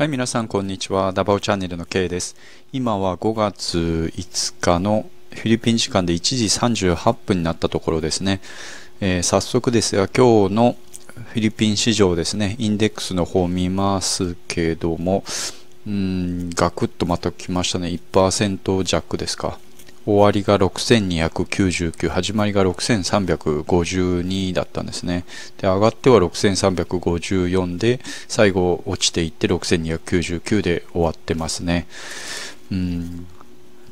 はい、皆さん、こんにちは。ダバオチャンネルの K です。今は5月5日のフィリピン時間で1時38分になったところですね。えー、早速ですが、今日のフィリピン市場ですね、インデックスの方を見ますけども、うん、ガクッとまた来ましたね。1%弱ですか。終わりが6299始まりが6352だったんですねで上がっては6354で最後落ちていって6299で終わってますねうん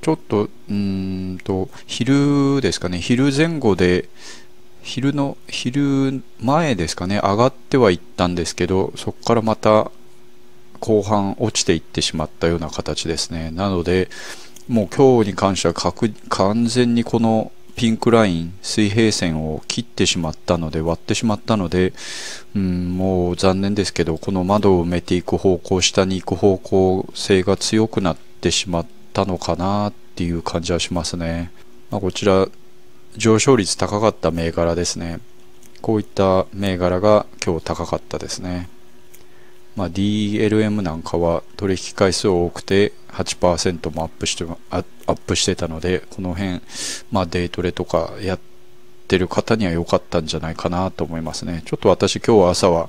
ちょっとうんと昼ですかね昼前後で昼の昼前ですかね上がってはいったんですけどそこからまた後半落ちていってしまったような形ですねなのでもう今日に関しては完全にこのピンクライン、水平線を切ってしまったので、割ってしまったので、うん、もう残念ですけど、この窓を埋めていく方向、下に行く方向性が強くなってしまったのかなっていう感じはしますね。まあ、こちら、上昇率高かった銘柄ですね。こういった銘柄が今日高かったですね。まあ、DLM なんかは取引回数多くて8%もアップしてアップしてたのでこの辺、まあ、デイトレとかやってる方には良かったんじゃないかなと思いますねちょっと私今日は朝は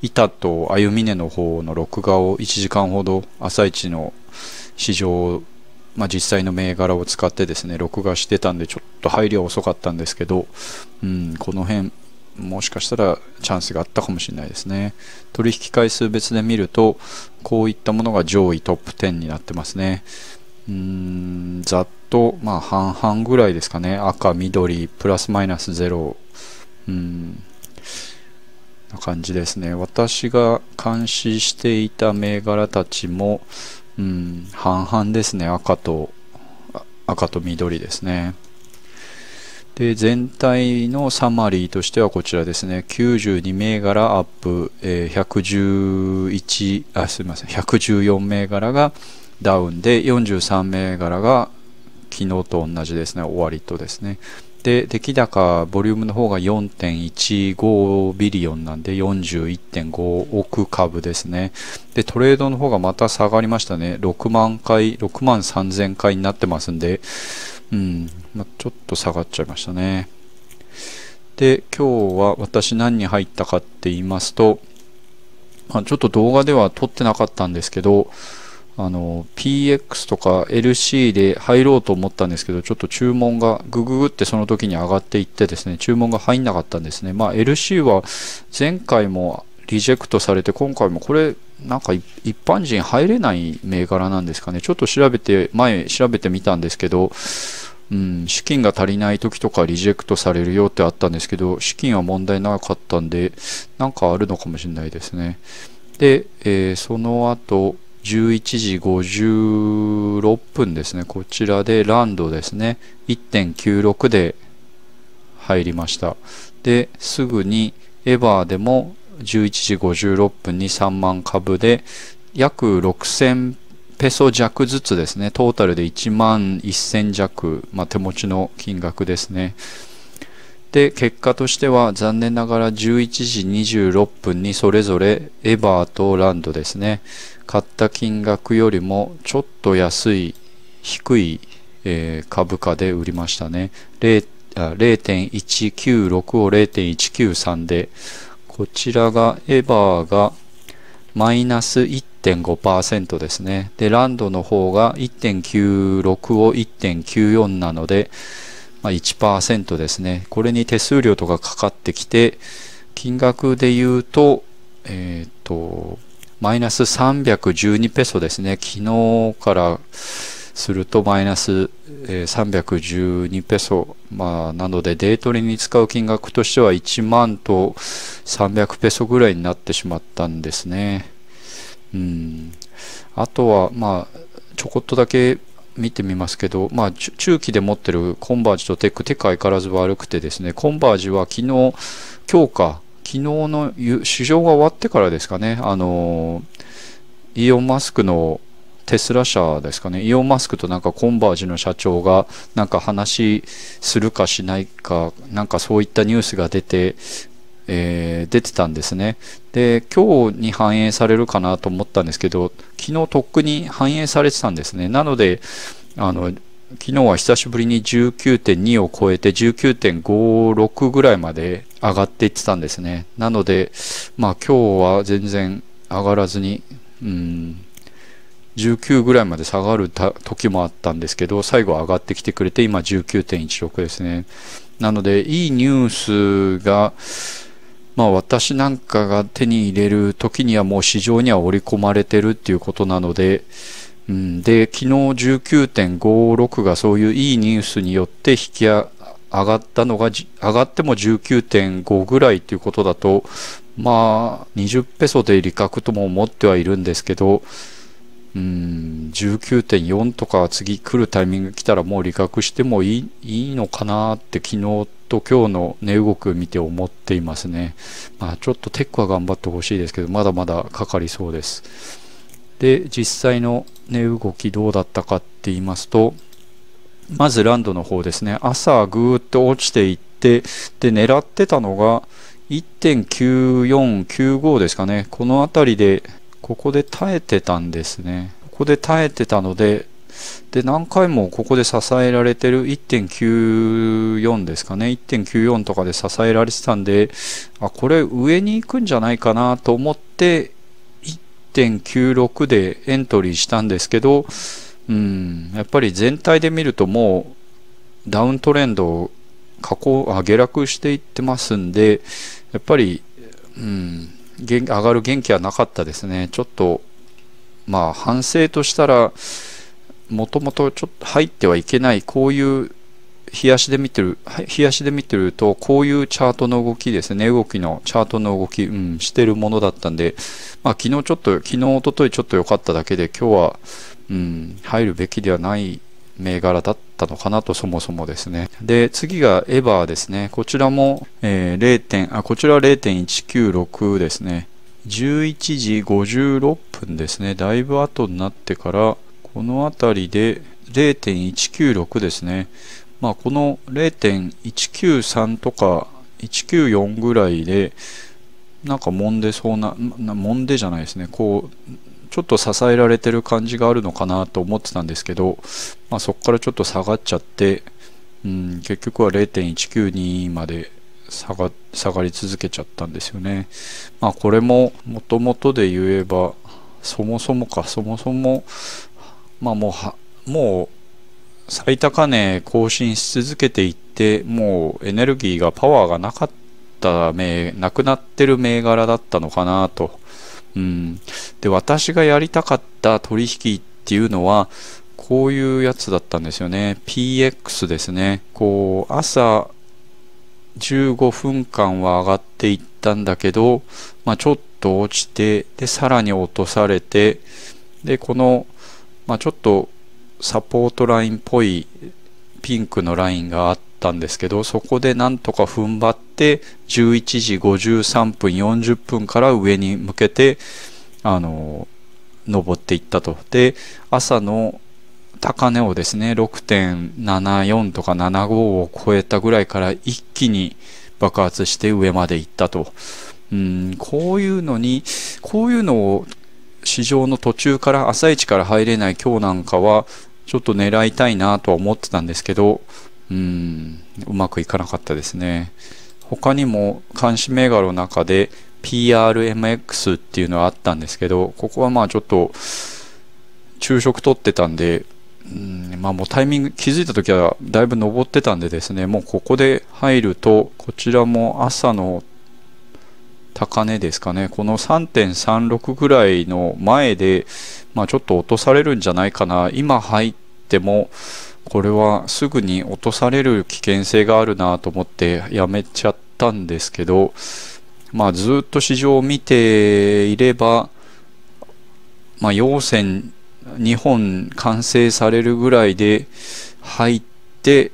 板とあゆみの方の録画を1時間ほど朝一の市場、まあ、実際の銘柄を使ってですね録画してたんでちょっと入りは遅かったんですけど、うん、この辺もしかしたらチャンスがあったかもしれないですね取引回数別で見るとこういったものが上位トップ10になってますねうーんざっとまあ半々ぐらいですかね赤緑プラスマイナス0うんな感じですね私が監視していた銘柄たちもうん半々ですね赤と赤と緑ですねで全体のサマリーとしてはこちらですね92銘柄アップ、えー、111あすみません114銘柄がダウンで43銘柄が昨日と同じですね終わりとですねで出来高ボリュームの方が4.15ビリオンなんで41.5億株ですねでトレードの方がまた下がりましたね6万回6万3000回になってますんでうん、まあ、ちょっと下がっちゃいましたね。で、今日は私何に入ったかって言いますと、まあ、ちょっと動画では撮ってなかったんですけど、あの、PX とか LC で入ろうと思ったんですけど、ちょっと注文がグググってその時に上がっていってですね、注文が入んなかったんですね。まあ、LC は前回もリジェクトされて、今回もこれ、なんか一般人入れない銘柄なんですかね。ちょっと調べて、前調べてみたんですけど、うん、資金が足りない時とかリジェクトされるよってあったんですけど、資金は問題なかったんで、なんかあるのかもしれないですね。で、えー、その後、11時56分ですね。こちらでランドですね。1.96で入りました。で、すぐにエァーでも11時56分に3万株で約6000ペソ弱ずつですね、トータルで1万1000弱、まあ、手持ちの金額ですね。で、結果としては残念ながら11時26分にそれぞれエバーとランドですね、買った金額よりもちょっと安い、低い、えー、株価で売りましたね。0.196を0.193で、こちらがエバーがマイナス1 1.5%ですね。で、ランドの方が1.96を1.94なので、まあ、1%ですね。これに手数料とかかかってきて、金額で言うと、えっ、ー、と、マイナス312ペソですね。昨日からするとマイナス312ペソ。まあ、なので、デートリに使う金額としては1万と300ペソぐらいになってしまったんですね。うん、あとは、まあ、ちょこっとだけ見てみますけど、まあ、中期で持ってるコンバージとテック、テックは相変わらず悪くてですね、コンバージは昨日、今日か、昨日の市場が終わってからですかね、あのイーオン・マスクのテスラ社ですかね、イオン・マスクとなんかコンバージの社長がなんか話するかしないか、なんかそういったニュースが出て、えー、出てたんですね。で、今日に反映されるかなと思ったんですけど、昨日とっくに反映されてたんですね。なので、あの、昨日は久しぶりに19.2を超えて19.56ぐらいまで上がっていってたんですね。なので、まあ今日は全然上がらずに、うん、19ぐらいまで下がる時もあったんですけど、最後上がってきてくれて今19.16ですね。なので、いいニュースが、まあ、私なんかが手に入れる時にはもう市場には織り込まれてるっていうことなので、うん、で昨日19.56がそういういいニュースによって引き上がったのが上がっても19.5ぐらいということだとまあ20ペソで利確とも思ってはいるんですけどうん19.4とか次来るタイミング来たらもう利確してもいいいいのかなって昨日と今日の値動きを見て思っていますね、まあ、ちょっとテックは頑張ってほしいですけどまだまだかかりそうですで実際の値動きどうだったかって言いますとまずランドの方ですね朝ぐーっと落ちていってで狙ってたのが1.9495ですかねこの辺りでここで耐えてたんですね。ここで耐えてたので、で、何回もここで支えられてる1.94ですかね。1.94とかで支えられてたんで、あ、これ上に行くんじゃないかなと思って、1.96でエントリーしたんですけど、うん、やっぱり全体で見るともうダウントレンド下降あ下落していってますんで、やっぱり、うん、上がる元気はなかったですね。ちょっと、まあ反省としたら、もともとちょっと入ってはいけない、こういう冷やしで見てる、冷やしで見てると、こういうチャートの動きですね、動きの、チャートの動き、うん、してるものだったんで、まあ、昨日ちょっと、昨日、おとといちょっと良かっただけで、今日は、うん、入るべきではない銘柄だったのかなと、そもそもですね。で、次がエァーですね。こちらも、えー、0点、あ、こちら0.196ですね。11時56分ですね。だいぶ後になってから、この辺りで0.196ですね。まあ、この0.193とか194ぐらいで、なんか揉んでそうな、揉んでじゃないですね。こう、ちょっと支えられてる感じがあるのかなと思ってたんですけど、まあ、そこからちょっと下がっちゃって、うん、結局は0.192まで下が下がり続けちゃったんですよね。まあ、これももともとで言えばそもそもかそもそも、まあ、もうはもう最高値更新し続けていってもうエネルギーがパワーがなかった銘なくなってる銘柄だったのかなとうん、で私がやりたかった取引っていうのはこういうやつだったんですよね PX ですねこう朝15分間は上がっていったんだけど、まあ、ちょっと落ちてでさらに落とされてでこの、まあ、ちょっとサポートラインっぽいピンクのラインがあってったんですけどそこでなんとか踏ん張って11時53分40分から上に向けてあの登っていったとで朝の高値をですね6.74とか75を超えたぐらいから一気に爆発して上まで行ったとうんこういうのにこういうのを市場の途中から朝一から入れない今日なんかはちょっと狙いたいなとは思ってたんですけどうん、うまくいかなかったですね。他にも監視銘柄の中で PRMX っていうのはあったんですけど、ここはまあちょっと昼食取ってたんで、うん、まあもうタイミング気づいた時はだいぶ登ってたんでですね、もうここで入ると、こちらも朝の高値ですかね、この3.36ぐらいの前で、まあちょっと落とされるんじゃないかな、今入っても、これはすぐに落とされる危険性があるなと思ってやめちゃったんですけど、まあ、ずっと市場を見ていれば、まあ、陽線2本完成されるぐらいで入って、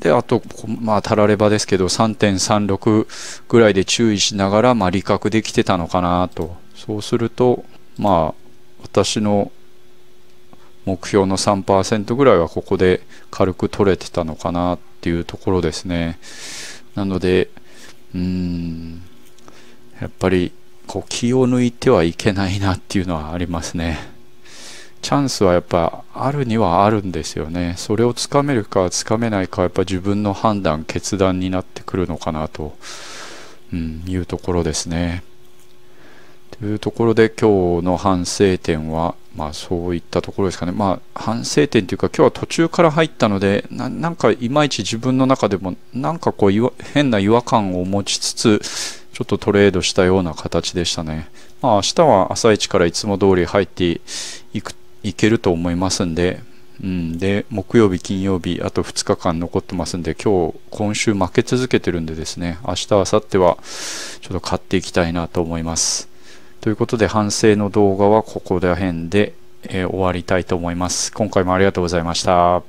で、あと、まあ、たらればですけど、3.36ぐらいで注意しながら、まあ、利確できてたのかなと。そうすると、まあ、私の目標の3%ぐらいはここで軽く取れてたのかなっていうところですね。なので、うーん、やっぱりこう気を抜いてはいけないなっていうのはありますね。チャンスはやっぱあるにはあるんですよね。それをつかめるかつかめないかはやっぱ自分の判断、決断になってくるのかなと、うん、いうところですね。というところで今日の反省点は、まあ、そういったところですかね、まあ、反省点というか今日は途中から入ったのでなんかいまいち自分の中でもなんかこう変な違和感を持ちつつちょっとトレードしたような形でしたね、まあ、明日は朝一からいつも通り入っていくいけると思いますんで、うん、で木曜日、金曜日あと2日間残ってますんで今日、今週負け続けてるんでですね明日、明後日はちょっと勝っていきたいなと思います。ということで反省の動画はここら辺で、えー、終わりたいと思います。今回もありがとうございました。